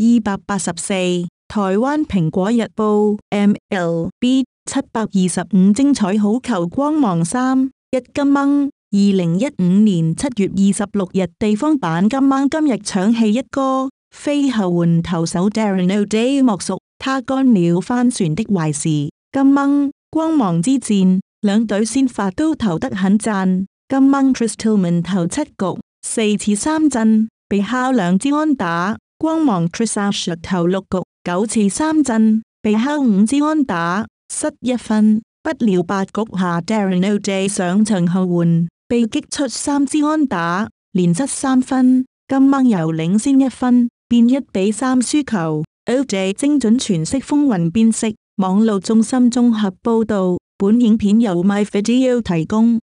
二百八十四，台湾苹果日报 MLB 七百二十五精彩好球，光芒三一金掹，二零一五年七月二十六日地方版金掹今日抢戏一哥，飞后援投手 Darryl Day 莫属，他干了翻船的坏事。金掹光芒之战，两队先发都投得很赞，金掹 c r i s t l m a n 投七局四次三振，被敲两支安打。光芒出石头六局九次三阵，被敲五支安打，失一分。不料八局下，Darren O'Day 上场后换，被击出三支安打，连失三分。今晚由领先一分，变一比三输球。O'Day 精准诠释风云变色，网络中心综合报道。本影片由 MyVideo 提供。